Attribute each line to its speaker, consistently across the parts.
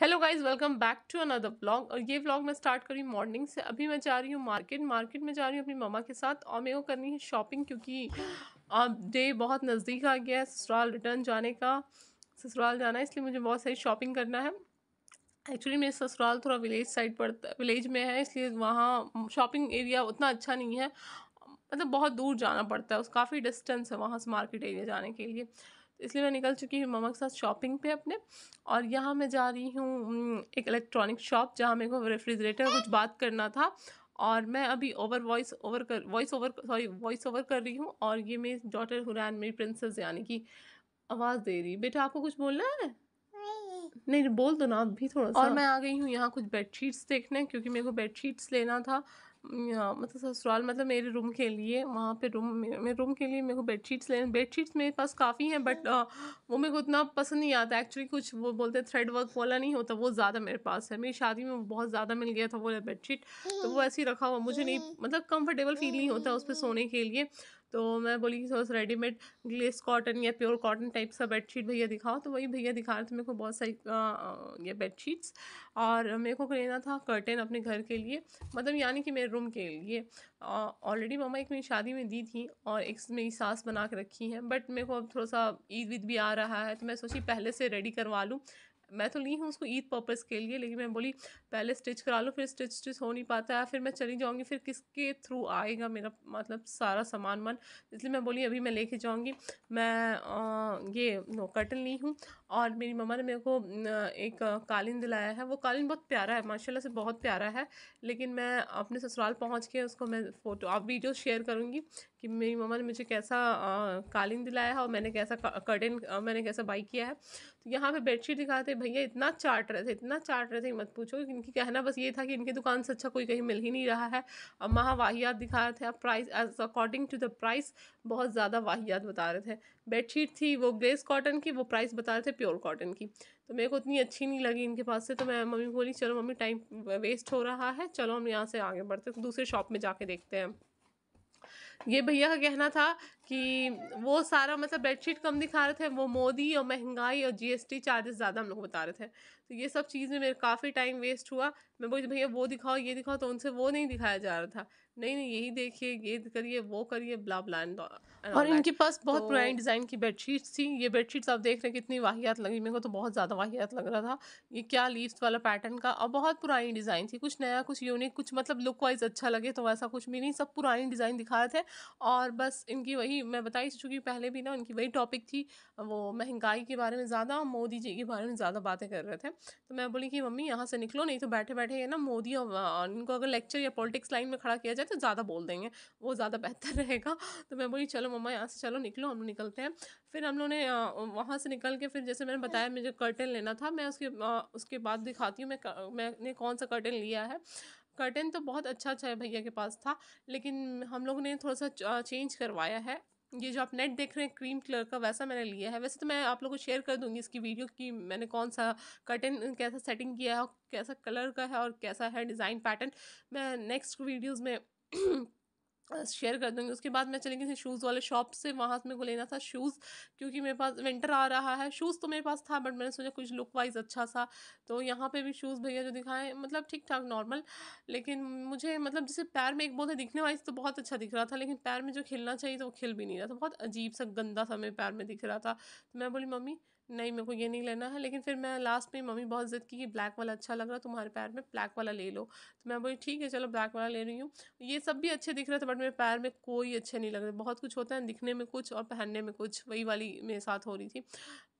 Speaker 1: Hello guys welcome back to another vlog और ये vlog मैं स्टार्ट करी मॉर्निंग से अभी मैं जा रही हूँ मार्केट मार्केट में जा रही हूँ अपनी मामा के साथ और मेरे को करनी है शॉपिंग क्योंकि अब um, डे बहुत नज़दीक आ गया है ससुराल रिटर्न जाने का ससुराल जाना है इसलिए मुझे बहुत सारी शॉपिंग करना है एक्चुअली मेरे ससुराल थोड़ा विलेज साइड पड़ता विलेज में है इसलिए वहाँ शॉपिंग एरिया उतना अच्छा नहीं है मतलब बहुत दूर जाना पड़ता है उस काफ़ी डिस्टेंस है वहाँ से मार्केट एरिया जाने के लिए इसलिए मैं निकल चुकी हूँ ममा के साथ शॉपिंग पे अपने और यहाँ मैं जा रही हूँ एक इलेक्ट्रॉनिक शॉप जहाँ मेरे को रेफ्रिजरेटर कुछ बात करना था और मैं अभी ओवर वॉइस ओवर कर voice over sorry voice over कर रही हूँ और ये मेरी डॉटर हुरैन मेरी प्रिंसेस यानी कि आवाज़ दे रही बेटा आपको कुछ बोलना है नहीं बोल दो ना अभी भी थोड़ा सा और मैं आ गई हूँ यहाँ कुछ बेडशीट्स देखने क्योंकि मेरे को बेडशीट्स लेना था मतलब ससुराल मतलब मेरे रूम के लिए वहाँ पे रूम मेरे रूम के लिए मेरे को बेडशीट्स लेने बेडशीट्स मेरे पास काफ़ी हैं बट अच्छा। वो मेरे को उतना पसंद नहीं आता एक्चुअली कुछ वो बोलते थ्रेड वर्क वाला नहीं होता वो ज़्यादा मेरे पास है मेरी शादी में बहुत ज़्यादा मिल गया था वो बेडशीट तो वो ऐसे ही रखा हुआ मुझे नहीं हम्म। मतलब कम्फर्टेबल फील नहीं होता उस पर सोने के लिए तो मैं बोली कि सोच रेडीमेड ग्लेस कॉटन या प्योर कॉटन टाइप का बेडशीट भैया दिखाओ तो वही भैया दिखा रहे थे मेरे को बहुत सारी ये बेडशीट्स और मेरे को लेना था कर्टन अपने घर के लिए मतलब यानी कि मेरे रूम के लिए ऑलरेडी मम्मा एक मेरी शादी में दी थी और एक मेरी सास बना के रखी है बट मेरे को अब थोड़ा सा ईद वीद भी आ रहा है तो मैं सोची पहले से रेडी करवा लूँ मैं तो ली हूँ उसको ईद पर्पज़ के लिए लेकिन मैं बोली पहले स्टिच करा लो फिर स्टिच स्टिच हो नहीं पाता है फिर मैं चली जाऊँगी फिर किसके थ्रू आएगा मेरा मतलब सारा सामान मन इसलिए मैं बोली अभी मैं लेके जाऊँगी मैं आ, ये नो कर्टन ली हूँ और मेरी मम्मा ने मेरे को एक कालीन दिलाया है वो कालीन बहुत प्यारा है माशाला से बहुत प्यारा है लेकिन मैं अपने ससुराल पहुँच के उसको मैं फ़ोटो आप वीडियो शेयर करूँगी कि मेरी मम्मा ने मुझे कैसा कालीन दिलाया है और मैंने कैसा कर्टन मैंने कैसा बाई किया है तो यहाँ पे बेडशीट दिखाते भैया इतना चाट रहे थे इतना चाट रहे थे मत पूछो इनकी कहना बस ये था कि इनकी दुकान से अच्छा कोई कहीं मिल ही नहीं रहा है और वाहियात दिखा रहे थे price as according to the price बहुत ज़्यादा वाहियात बता रहे थे बेडशीट थी वो ग्रेस कॉटन की वो प्राइस बता रहे थे प्योर कॉटन की तो मेरे को इतनी अच्छी नहीं लगी इनके पास से तो मैं मम्मी बोली चलो मम्मी टाइम वेस्ट हो रहा है चलो हम यहाँ से आगे बढ़ते तो दूसरे शॉप में जाके देखते हैं ये भैया का कहना था कि वो सारा मतलब बेडशीट कम दिखा रहे थे वो मोदी और महंगाई और जीएसटी चार्जेस ज़्यादा हम लोग बता रहे थे तो ये सब चीज़ में मेरा काफ़ी टाइम वेस्ट हुआ मैं बोली भैया वो दिखाओ ये दिखाओ तो उनसे वो नहीं दिखाया जा रहा था नहीं नहीं यही देखिए ये करिए वो करिए ब्ला ब्ला एंड और इनके पास बहुत तो, पुरानी डिज़ाइन की बेडशीट्स थी ये बेडशीट्स आप देख रहे हैं कितनी वाहियात लगी मेरे को तो बहुत ज़्यादा वाहियात लग रहा था ये क्या लीव्स वाला पैटर्न का और बहुत पुरानी डिज़ाइन थी कुछ नया कुछ यूनिक कुछ मतलब लुक वाइज अच्छा लगे तो वैसा कुछ भी नहीं सब पुरानी डिज़ाइन दिखाए थे और बस इनकी वही मैं बता ही चुकी पहले भी ना उनकी वही टॉपिक थी वो महंगाई के बारे में ज़्यादा मोदी जी के बारे में ज़्यादा बातें कर रहे थे तो मैं बोली कि मम्मी यहाँ से निकलो नहीं तो बैठे बैठे ना मोदी और इनको अगर लेक्चर या पॉलिटिक्स लाइन में खड़ा किया जाए तो ज़्यादा बोल देंगे वो ज़्यादा बेहतर रहेगा तो मैं बोली चलो मम्मा यहाँ से चलो निकलो हम निकलते हैं फिर हम लोग ने वहाँ से निकल के फिर जैसे मैंने हाँ। बताया मुझे कर्टन लेना था मैं उसके उसके बाद दिखाती हूँ मैं मैंने कौन सा कर्टन लिया है कर्टन तो बहुत अच्छा अच्छा है भैया के पास था लेकिन हम लोग ने थोड़ा सा चेंज करवाया है ये जो आप नेट देख रहे हैं क्रीम कलर का वैसा मैंने लिया है वैसे तो मैं आप लोगों को शेयर कर दूंगी इसकी वीडियो कि मैंने कौन सा कर्टन कैसा सेटिंग किया है कैसा कलर का है और कैसा है डिज़ाइन पैटर्न मैं नेक्स्ट वीडियोज़ में 嗯。शेयर कर दूँगी उसके बाद मैं चली गई थी शूज़ वाले शॉप से वहाँ से मेरे को लेना था शूज़ क्योंकि मेरे पास विंटर आ रहा है शूज़ तो मेरे पास था बट मैंने सोचा कुछ लुक वाइज अच्छा सा तो यहाँ पे भी शूज़ भैया जो दिखाए मतलब ठीक ठाक नॉर्मल लेकिन मुझे मतलब जैसे पैर में एक बहुत दिखने वाइज तो बहुत अच्छा दिख रहा था लेकिन पैर में जो खिलना चाहिए तो वो खिल भी नहीं रहा था बहुत अजीब सा गंदा सा मेरे पैर में दिख रहा था तो मैं बोली मम्मी नहीं मेरे को ये नहीं लेना है लेकिन फिर मैं लास्ट में मम्मी बहुत ज़िद की कि ब्लैक वाला अच्छा लग रहा तुम्हारे पैर में ब्लैक वाला ले लो तो मैं बोली ठीक है चलो ब्लैक वाला ले रही हूँ ये सब भी अच्छे दिख रहे थे शॉर्ट में पैर में कोई अच्छे नहीं लग रहे बहुत कुछ होता है दिखने में कुछ और पहनने में कुछ वही वाली मेरे साथ हो रही थी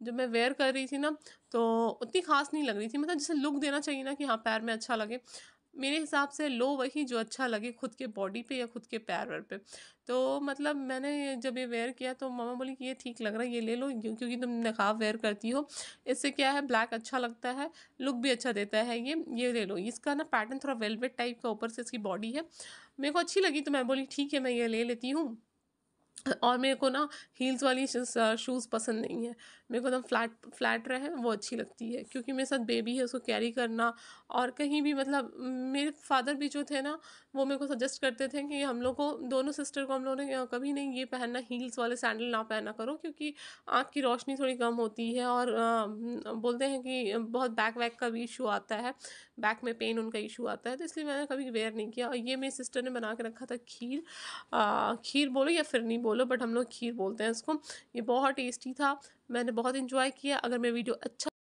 Speaker 1: जब मैं वेयर कर रही थी ना तो उतनी खास नहीं लग रही थी मतलब जैसे लुक देना चाहिए ना कि हाँ पैर में अच्छा लगे मेरे हिसाब से लो वही जो अच्छा लगे खुद के बॉडी पे या खुद के पैर वैर पे तो मतलब मैंने जब ये वेयर किया तो मम्मा बोली कि ये ठीक लग रहा है ये ले लो क्योंकि तुम नकाब वेयर करती हो इससे क्या है ब्लैक अच्छा लगता है लुक भी अच्छा देता है ये ये ले लो इसका ना पैटर्न थोड़ा वेलवेट टाइप का ऊपर से इसकी बॉडी है मेरे को अच्छी लगी तो मैं बोली ठीक है मैं ये ले लेती हूँ और मेरे को ना हील्स वाली शूज़ पसंद नहीं है मेरे को एकदम फ्लैट फ्लैट रहे वो अच्छी लगती है क्योंकि मेरे साथ बेबी है उसको कैरी करना और कहीं भी मतलब मेरे फादर भी जो थे ना वो मेरे को सजेस्ट करते थे कि हम लोग को दोनों सिस्टर को हम लोगों ने कभी नहीं ये पहनना हील्स वाले सैंडल ना पहना करो क्योंकि आँख की रोशनी थोड़ी कम होती है और बोलते हैं कि बहुत बैक वैक का भी इशू आता है बैक में पेन उनका इशू आता है तो इसलिए मैंने कभी वेयर नहीं किया और ये मेरी सिस्टर ने बना के रखा था खीर खीर बोलो या फिर नहीं बोलो बट हम लोग खीर बोलते हैं इसको ये बहुत टेस्टी था मैंने बहुत इंजॉय किया अगर मेरा वीडियो अच्छा